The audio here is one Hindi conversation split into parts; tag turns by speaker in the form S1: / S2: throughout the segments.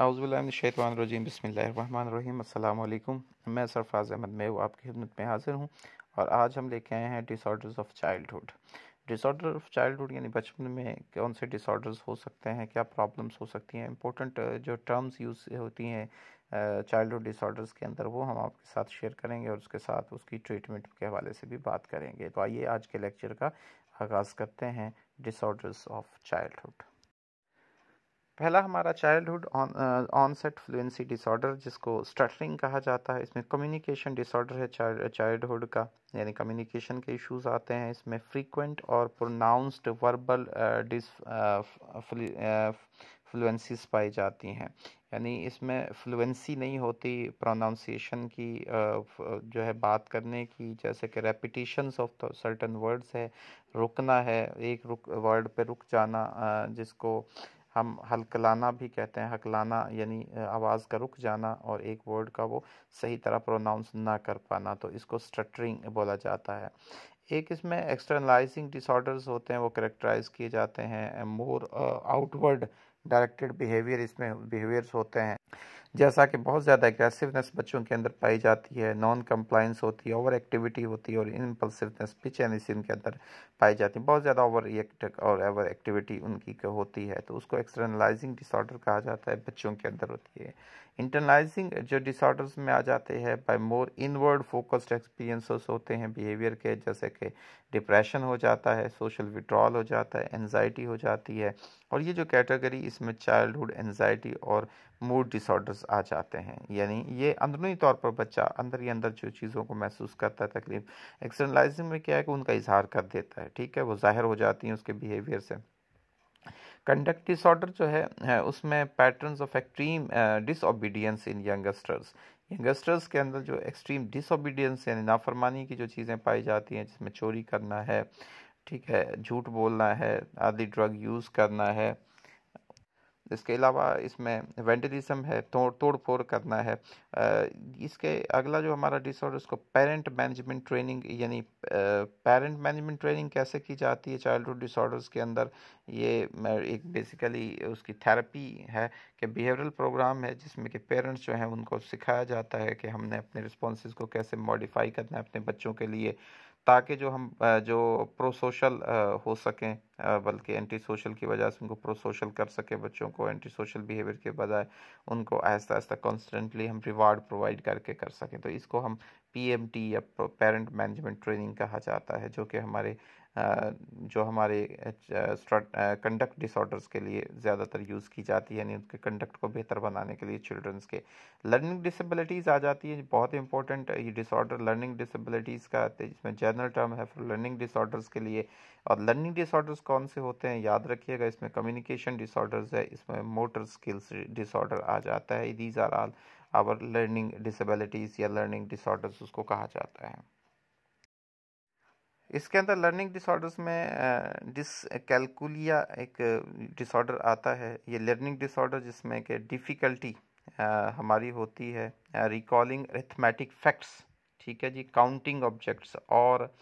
S1: अज़बिल्लाशैतवानरजीम अल्लाम मैं सरफराज अहमद मेव आपकी खिदमत में हाज़िर हूँ और आज हम लेके आए हैं disorders of childhood disorder of childhood यानी बचपन में कौन से डिसऑर्डर्स हो सकते हैं क्या प्रॉब्लम्स हो सकती हैं इंपॉर्टेंट जो टर्म्स यूज़ होती हैं चाइल्डहुड डिसऑर्डर्स के अंदर वो हम आपके साथ शेयर करेंगे और उसके साथ उसकी ट्रीटमेंट के हवाले से भी बात करेंगे तो आइए आज के लेक्चर का आगाज़ करते हैं डिसऑर्डर्स ऑफ चाइल्डहुड पहला हमारा चाइल्डहुड ऑनसेट फ्लुएंसी डिसऑर्डर जिसको स्टटरिंग कहा जाता है इसमें कम्युनिकेशन डिसऑर्डर है चाइल्डहुड uh, का यानी कम्युनिकेशन के इश्यूज आते हैं इसमें फ्रीक्वेंट और प्रोनाउंस्ड वर्बल डिस फ्लुएंसीज पाई जाती हैं यानी इसमें फ्लुएंसी नहीं होती प्रोनाउंसिएशन की uh, जो है बात करने की जैसे कि रेपिटिशंस ऑफ सर्टन वर्ड्स है रुकना है एक रुक वर्ड पे रुक जाना uh, जिसको हम हलकलाना भी कहते हैं हकलाना यानी आवाज़ का रुक जाना और एक वर्ड का वो सही तरह प्रोनाउंस ना कर पाना तो इसको स्ट्रटरिंग बोला जाता है एक इसमें एक्सटर्नलाइजिंग डिसऑर्डर्स होते हैं वो करेक्टराइज किए जाते हैं मोर आउटवर्ड डायरेक्टेड बिहेवियर इसमें बिहेवियर्स होते हैं जैसा कि बहुत ज़्यादा एग्रेसिवनेस बच्चों के अंदर पाई जाती है नॉन कम्प्लाइंस होती है ओवर एक्टिविटी होती है और इम्पल्सिवनेस सिंह इनके अंदर पाई जाती है बहुत ज़्यादा ओवर रिएक्ट और ओवर एक्टिविटी उनकी होती है तो उसको एक्सटर्नलाइजिंग डिसऑर्डर कहा जाता है बच्चों के अंदर होती है इंटरनाइजिंग जो डिसऑर्डर्स में आ जाते हैं by more inward focused experiences होते हैं बिहेवियर के जैसे कि डिप्रेशन हो जाता है सोशल विड्रॉल हो जाता है एनजाइटी हो जाती है और ये जो कैटेगरी इसमें चाइल्डहुड एनजाइटी और मूड डिसऑर्डर्स आ जाते हैं यानी ये अंदरूनी तौर पर बच्चा अंदर ही अंदर जो चीज़ों को महसूस करता है तकलीफ एक्सटर्नलाइजिंग में क्या है कि उनका इजहार कर देता है ठीक है वो ज़ाहिर हो जाती हैं उसके बिहेवियर से कंडक्ट डिसऑर्डर जो है, उसमें patterns of extreme disobedience in youngsters youngsters के अंदर जो एक्सट्रीम डिसोबीडियंस यानी नाफरमानी की जो चीज़ें पाई जाती हैं जिसमें चोरी करना है ठीक है झूठ बोलना है आदि ड्रग यूज़ करना है इसके अलावा इसमें वेंडलिज्म है तोड़ तोड़ फोड़ करना है इसके अगला जो हमारा डिसऑर्डर उसको पेरेंट मैनेजमेंट ट्रेनिंग यानी पेरेंट मैनेजमेंट ट्रेनिंग कैसे की जाती है चाइल्डहुड डिसऑर्डर्स के अंदर ये एक बेसिकली उसकी थेरेपी है कि बिहेवियरल प्रोग्राम है जिसमें कि पेरेंट्स जो हैं उनको सिखाया जाता है कि हमने अपने रिस्पॉन्स को कैसे मॉडिफाई करना है अपने बच्चों के लिए ताकि जो हम जो प्रो सोशल हो सकें बल्कि एंटी सोशल की वजह से उनको प्रो सोशल कर सकें बच्चों को एंटी सोशल बिहेवियर के बजाय उनको आहिस्ता आहिस्ता कॉन्स्टेंटली हम रिवार्ड प्रोवाइड करके कर सकें तो इसको हम पीएमटी या पेरेंट मैनेजमेंट ट्रेनिंग कहा जाता है जो कि हमारे जो हमारे कंडक्ट डिसऑर्डर्स के लिए ज़्यादातर यूज़ की जाती है यानी उनके कंडक्ट को बेहतर बनाने के लिए चिल्ड्रंस के लर्निंग डिसेबिलिटीज़ आ जाती है बहुत इंपॉर्टेंट ये डिसऑर्डर लर्निंग डिसेबिलिटीज़ का आते हैं जिसमें जनरल टर्म है फिर लर्निंग डिसऑर्डर्स के लिए और लर्निंग डिसऑर्डर्स कौन से होते हैं याद रखिएगा इसमें कम्युनिकेशन डिसऑर्डर्स है इसमें मोटर स्किल्स डिसऑर्डर आ जाता है these are all our learning disabilities या लर्निंग डिसऑर्डर्स उसको कहा जाता है इसके अंदर लर्निंग डिसऑर्डर्स में डिसकैलकुलिया एक डिसऑर्डर आता है ये लर्निंग डिसऑर्डर जिसमें कि डिफ़िकल्टी हमारी होती है रिकॉलिंग एथमेटिक फैक्ट्स ठीक है जी काउंटिंग ऑब्जेक्ट्स और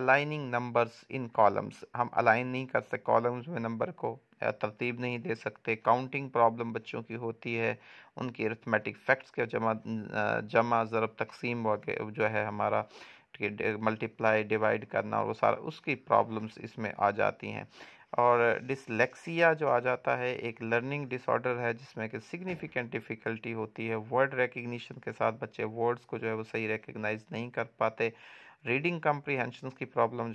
S1: अलाइनिंग नंबर्स इन कॉलम्स हम अलाइन नहीं कर सकते कॉलम्स में नंबर को तरतीब नहीं दे सकते काउंटिंग प्रॉब्लम बच्चों की होती है उनकी अर्थमेटिक फैक्ट्स के जमा जमा ज़रब तकसीम वगैरह जो है हमारा मल्टीप्लाई डिवाइड करना और वो सारा उसकी प्रॉब्लम्स इसमें आ जाती हैं और डिसलेक्सिया जो आ जाता है एक लर्निंग डिसऑर्डर है जिसमें कि सिग्निफिकेंट डिफ़िकल्टी होती है वर्ड रिकग्निशन के साथ बच्चे वर्ड्स को जो है वो सही रिकग्नाइज नहीं कर पाते रीडिंग कम्प्रीहेंशन की प्रॉब्लम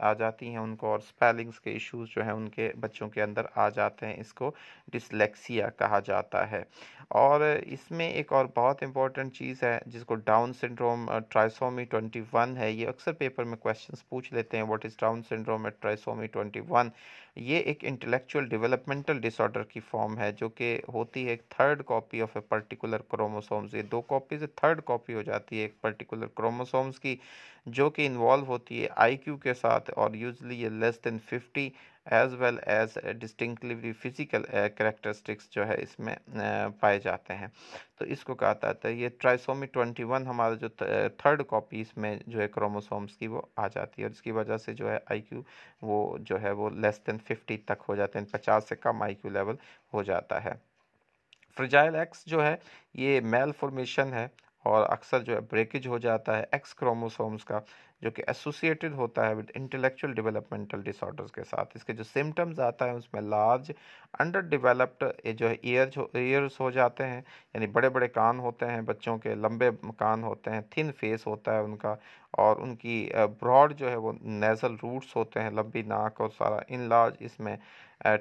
S1: आ, जाती हैं उनको और स्पेलिंग्स के इश्यूज जो हैं उनके बच्चों के अंदर आ जाते हैं इसको डिसलेक्सिया कहा जाता है और इसमें एक और बहुत इंपॉर्टेंट चीज़ है जिसको Down syndrome trisomy twenty one है ये अक्सर पेपर में क्वेश्चन पूछ लेते हैं what is Down syndrome at trisomy twenty one ये एक इंटेलेक्चुअल डेवलपमेंटल डिसऑर्डर की फॉर्म है जो कि होती है एक third copy of a particular chromosomes ये दो कॉपीज थर्ड कॉपी हो जाती है एक पर्टिकुलर क्रोमोसोम्स की जो कि इन्वॉल्व होती है आईक्यू के साथ और यूजली ये less than fifty as well as distinctly physical characteristics जो है इसमें uh, पाए जाते हैं तो इसको कहा जाता है तो ये ट्राइसोमी वन हमारा जो थर्ड कॉपी uh, इसमें जो है क्रोमोसोम्स की वो आ जाती है और इसकी वजह से जो है आईक्यू वो जो है वो लेस देन फिफ्टी तक हो जाते हैं पचास से कम आईक्यू लेवल हो जाता है फ्रिजाइल एक्स जो है ये मेल फॉर्मेशन है और अक्सर जो है ब्रेकेज हो जाता है एक्स क्रोमोसोम्स का जो कि एसोसिएटेड होता है विद इंटेलेक्चुअल डेवलपमेंटल डिसऑर्डर्स के साथ इसके जो सिम्टम्स आता है उसमें लार्ज अंडर डेवलप्ड जो है ईयर्स ईयर्स हो जाते हैं यानी बड़े बड़े कान होते हैं बच्चों के लंबे कान होते हैं थिन फेस होता है उनका और उनकी ब्रॉड जो है वो नेज़ल रूट्स होते हैं लंबी नाक और सारा इन लार्ज इसमें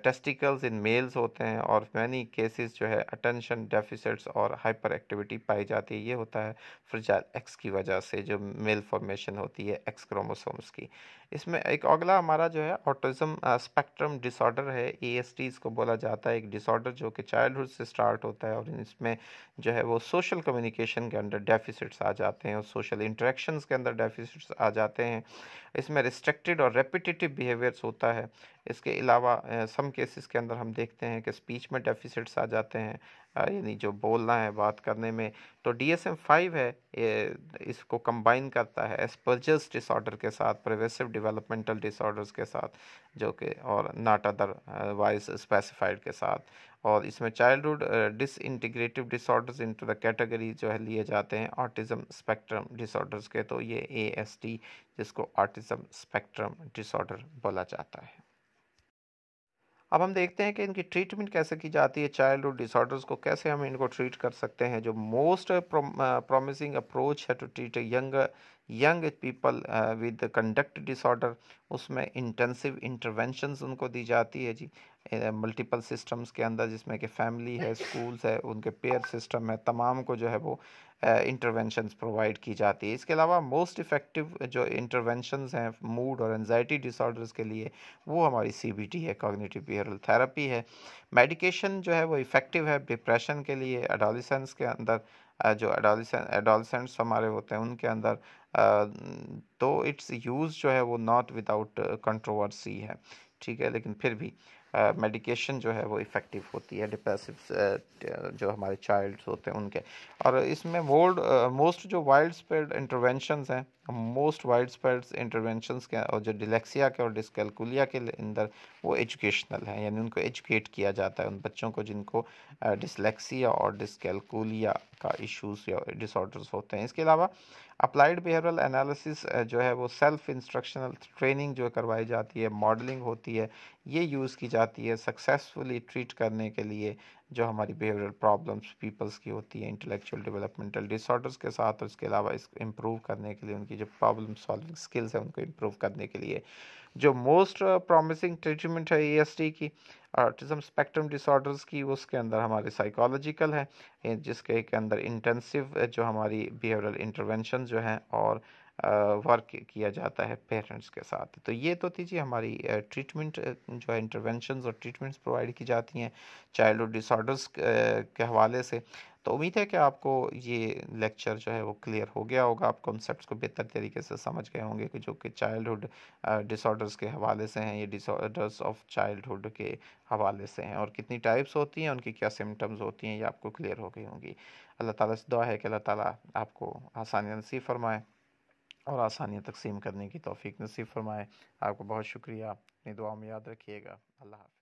S1: टेस्टिकल्स इन मेल्स होते हैं और मैनी केसेस जो है अटेंशन डेफिसिट्स और हाइपर एक्टिविटी पाई जाती है ये होता है फ्रजाइल एक्स की वजह से जो मेल फॉर्मेशन होती है je X chromosomský. इसमें एक अगला हमारा जो है ऑटिज़म स्पेक्ट्रम डिसऑर्डर है ए एस इसको बोला जाता है एक डिसऑर्डर जो कि चाइल्डहुड से स्टार्ट होता है और इसमें जो है वो सोशल कम्युनिकेशन के अंदर डेफिसिट्स आ जाते हैं और सोशल इंट्रैक्शन के अंदर डेफिसिट्स आ जाते हैं इसमें रिस्ट्रिक्टेड और रेपिटेटिव बिहेवियर्स होता है इसके अलावा सम केसेस के अंदर हम देखते हैं कि स्पीच में डेफिसिट्स आ जाते हैं यानी जो बोलना है बात करने में तो डी एस एम फाइव है इसको कंबाइन करता है एसपर्जर्स डिसऑर्डर के साथ प्रोवेसिव डेवलपमेंटल डिसऑर्डर्स के साथ जो कि और नाट अदर वाइस स्पेसिफाइड के साथ और इसमें childhood disintegrative disorders into the category जो है लिए जाते हैं ऑटिज़म स्पेक्ट्रम डिसऑर्डर्स के तो ये ए एस टी जिसको ऑटिज़म स्पेक्ट्रम डिसऑर्डर बोला जाता है अब हम देखते हैं कि इनकी ट्रीटमेंट कैसे की जाती है चाइल्ड हुड डिसऑर्डर्स को कैसे हम इनको ट्रीट कर सकते हैं जो मोस्ट प्रॉमिसिंग अप्रोच है to treat young young people with conduct disorder उसमें इंटेंसिव इंटरवेंशंस उनको दी जाती है जी मल्टीपल सिस्टम्स के अंदर जिसमें कि फैमिली है स्कूल्स है उनके पेयर सिस्टम है तमाम को जो है वो इंटरवेंशन प्रोवाइड की जाती है इसके अलावा मोस्ट इफ़ेक्टिव जो इंटरवेंशन हैं मूड और एनजाइटी डिसऑर्डर्स के लिए वो हमारी सी बी टी है कॉग्निटिव बिहेवियरल थेरेपी है मेडिकेशन जो है वो इफ़ेक्टिव है डिप्रेशन के लिए एडोलिसेंस के अंदर जो एडोलिसें एडोलिसेंट्स हमारे होते हैं उनके अंदर तो इट्स यूज़ जो है वो नॉट विदाउट कंट्रोवर्सी है ठीक है लेकिन फिर भी मेडिकेशन जो है वो इफ़ेक्टिव होती है डिप्रेसिव जो हमारे चाइल्ड्स होते हैं उनके और इसमें वोल्ड मोस्ट जो वाइल्ड स्प्रेड इंटरवेंशनस हैं मोस्ट वाइड स्प्रेड इंटरवेंशनस के और जो डिलेक्सिया के और डिसकेलकुलिया के अंदर वो एजुकेशनल हैं यानी उनको एजुकेट किया जाता है उन बच्चों को जिनको डिसलेक्सिया और डिसकेलकुलिया का इश्यूज या डिसऑर्डर्स होते हैं इसके अलावा अप्लाइड बिहेवियरल एनालिसिस जो है वो सेल्फ इंस्ट्रक्शनल ट्रेनिंग जो करवाई जाती है मॉडलिंग होती है ये यूज़ की जाती है सक्सेसफुली ट्रीट करने के लिए जो हमारी बिहेवियरल प्रॉब्लम्स पीपल्स की होती है इंटेलेक्चुअल डेवलपमेंटल डिसऑर्डर्स के साथ और इसके अलावा इस इम्प्रूव करने के लिए उनकी जो प्रॉब्लम सॉल्विंग स्किल्स हैं उनको इम्प्रूव करने के लिए जो मोस्ट प्रॉमिसिंग ट्रीटमेंट है ई की ऑटिज़म स्पेक्ट्रम डिसऑर्डर्स की उसके अंदर हमारे साइकोलॉजिकल है जिसके के अंदर इंटेंसिव जो हमारी बिहेवियरल इंटरवेंशन जो हैं और वर्क किया जाता है पेरेंट्स के साथ तो ये तो थी हमारी ट्रीटमेंट जो है इंटरवेंशन और ट्रीटमेंट्स प्रोवाइड की जाती हैं चाइल्ड डिसऑर्डर्स के हवाले से तो उम्मीद है कि आपको ये लेक्चर जो है वो क्लियर हो गया होगा आप कॉन्सेप्ट को बेहतर तरीके से समझ गए होंगे कि जो कि चाइल्डहुड डिसऑर्डर्स के हवाले से हैं ये डिसऑर्डर्स ऑफ चाइल्डहुड के हवाले से हैं और कितनी टाइप्स होती हैं उनकी क्या सिम्टम्स होती हैं ये आपको क्लियर हो गई होंगी अल्लाह ताला से दुआ है कि अल्लाह ताला आपको आसानी नसीब फरमाएँ और आसानियाँ तकसीम करने की तोफ़ी नसीब फरमाए आपको बहुत शुक्रिया अपनी दुआ में याद रखिएगा अल्लाह हाफ़